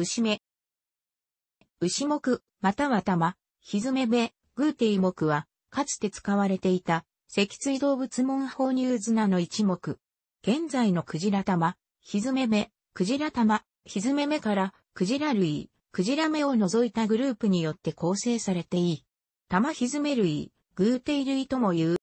牛目。牛目、または玉、ひずめべ、グーテイ目は、かつて使われていた、脊椎動物門法入綱の一目。現在のクジラ玉、ひずめべ、クジラ玉、ひずめめから、クジラ類、クジラ目を除いたグループによって構成されていい。玉ひずめ類、グーテイ類とも言う。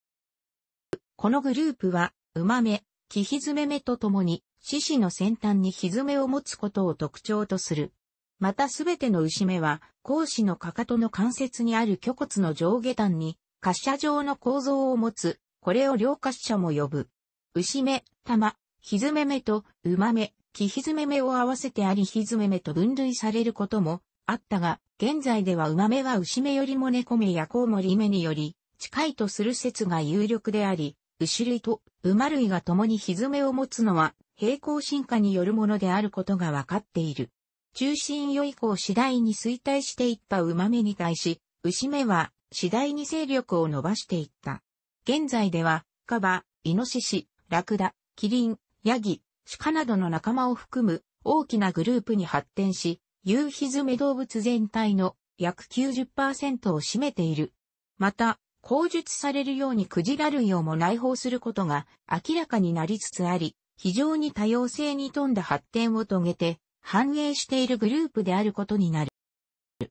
このグループは、馬目、木ひずめ目とともに、獅子の先端に蹄を持つことを特徴とする。またすべての牛目は、孔子のかかとの関節にある虚骨の上下端に、滑車状の構造を持つ、これを両滑車も呼ぶ。牛目、玉、蹄目と馬目、木蹄目を合わせてあり蹄目と分類されることもあったが、現在では馬目は牛目よりも猫目やコウモリ目により近いとする説が有力であり、牛類と馬類が共に蹄を持つのは平行進化によるものであることが分かっている。中心予以降次第に衰退していった馬目に対し、牛目は次第に勢力を伸ばしていった。現在では、カバ、イノシシ、ラクダ、キリン、ヤギ、鹿などの仲間を含む大きなグループに発展し、夕日詰動物全体の約90%を占めている。また、口述されるようにクジラ類をも内包することが明らかになりつつあり、非常に多様性に富んだ発展を遂げて、繁栄しているグループであることになる。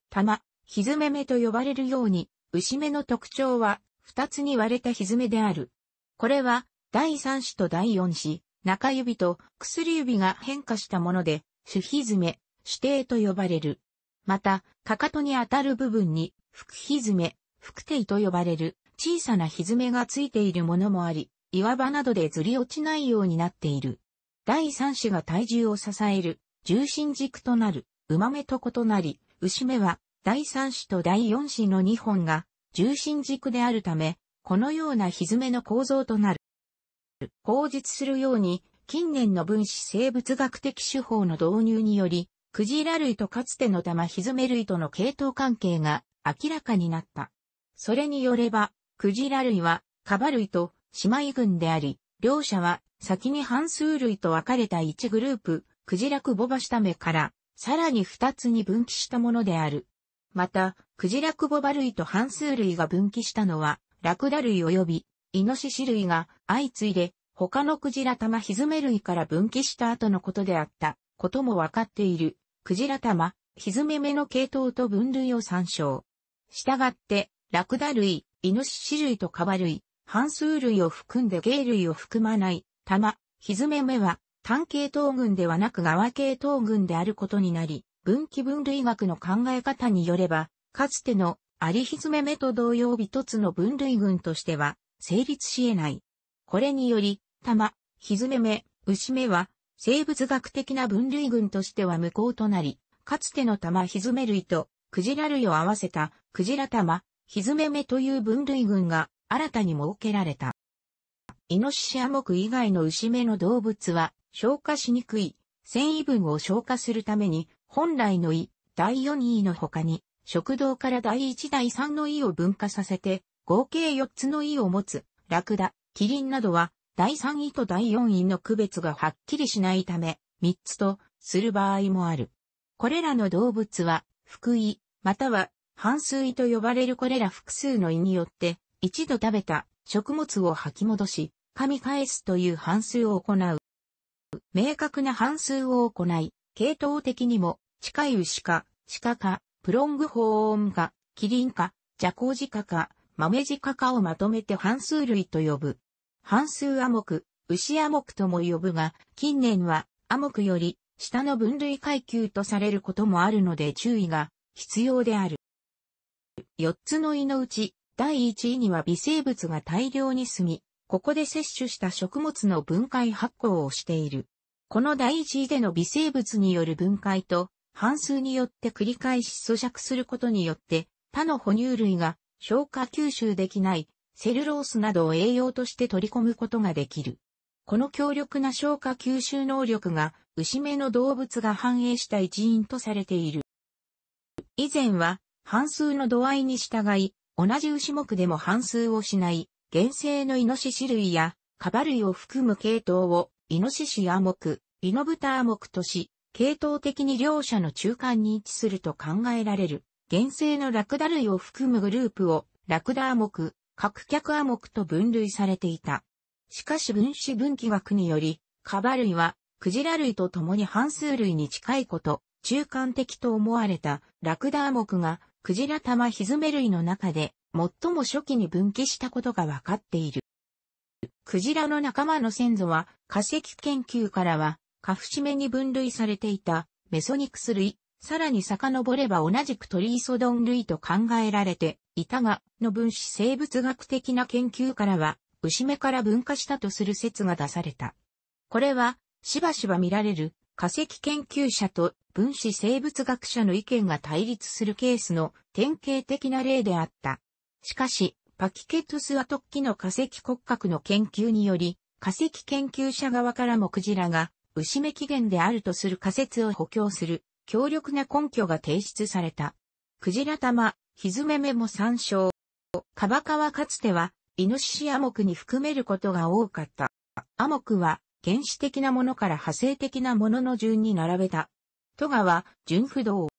玉、ひずめ目と呼ばれるように、牛目の特徴は、二つに割れたひずめである。これは、第三子と第四子、中指と薬指が変化したもので、主ひずめ、主定と呼ばれる。また、かかとに当たる部分に、副ひずめ、副底と呼ばれる小さなひずめがついているものもあり、岩場などでずり落ちないようになっている。第三子が体重を支える、重心軸となる、馬目と異なり、牛目は、第三子と第四子の2本が、重心軸であるため、このような蹄の構造となる。後述するように、近年の分子生物学的手法の導入により、クジラ類とかつての玉蹄類との系統関係が明らかになった。それによれば、クジラ類は、カバ類と姉妹群であり、両者は先に半数類と分かれた1グループ、クジラクボバシタメから、さらに2つに分岐したものである。また、クジラクボバ類と半数類が分岐したのは、ラクダ類及び、イノシシ類が相次いで、他のクジラ玉ひずめ類から分岐した後のことであった、ことも分かっている。クジラ玉、ひずめ目の系統と分類を参照。したがって、ラクダ類、イノシシ類とカバ類、半数類を含んで芸類を含まない、玉、ひずめ目は、単系統群ではなく側系統群であることになり、分岐分類学の考え方によれば、かつてのアリひずめ目と同様一つの分類群としては、成立し得ない。これにより、玉、ひずめ目、牛目は、生物学的な分類群としては無効となり、かつての玉ひずめ類と、クジラ類を合わせた、クジラ玉、ひずめ目という分類群が新たに設けられた。イノシシアモク以外の牛目の動物は消化しにくい繊維分を消化するために本来の胃、第4胃の他に食道から第1第3の胃を分化させて合計4つの胃を持つラクダ、キリンなどは第3位と第4位の区別がはっきりしないため、3つとする場合もある。これらの動物は、副胃、または、半数胃と呼ばれるこれら複数の胃によって、一度食べた食物を吐き戻し、噛み返すという反数を行う。明確な反数を行い、系統的にも、近い牛か、鹿か、プロングホーンか、キリンか、ジャコウジカか、マメジカかをまとめて反数類と呼ぶ。反数アモク、牛アモクとも呼ぶが、近年はアモクより下の分類階級とされることもあるので注意が必要である。4つの胃のうち第1位には微生物が大量に住み、ここで摂取した食物の分解発酵をしている。この第1位での微生物による分解と、半数によって繰り返し咀嚼することによって、他の哺乳類が消化吸収できないセルロースなどを栄養として取り込むことができる。この強力な消化吸収能力が牛目の動物が反映した一因とされている。以前は半数の度合いに従い同じ牛目でも半数をしない、原生のイノシシ類や、カバ類を含む系統を、イノシシア目、イノブタア目とし、系統的に両者の中間に位置すると考えられる、原生のラクダ類を含むグループを、ラクダア目、各脚ア目と分類されていた。しかし分子分岐学により、カバ類は、クジラ類と共に半数類に近いこと、中間的と思われたラクダア目がクジラ玉ひずめ類の中で、最も初期に分岐したことが分かっている。クジラの仲間の先祖は、化石研究からは、カフシメに分類されていた、メソニクス類、さらに遡れば同じくトリイソドン類と考えられていたが、の分子生物学的な研究からは、牛目から分化したとする説が出された。これは、しばしば見られる化石研究者と分子生物学者の意見が対立するケースの典型的な例であった。しかし、パキケトスは突起の化石骨格の研究により、化石研究者側からもクジラが牛目起源であるとする仮説を補強する強力な根拠が提出された。クジラ玉、ヒズメメも参照。カバカはかつては、イノシシアモクに含めることが多かった。アモクは、原始的なものから派生的なものの順に並べた戸川、純不動。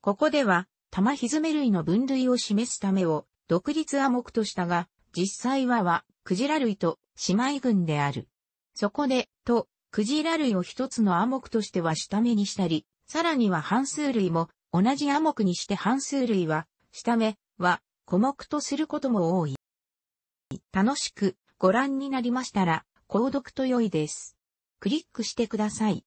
ここでは、玉ひずめ類の分類を示すためを、独立亜目としたが、実際はは、クジラ類と姉妹群である。そこで、と、クジラ類を一つの目としては下目にしたり、さらには半数類も、同じ目にして半数類は、下目は、小目とすることも多い。楽しくご覧になりましたら、購読と良いです。クリックしてください。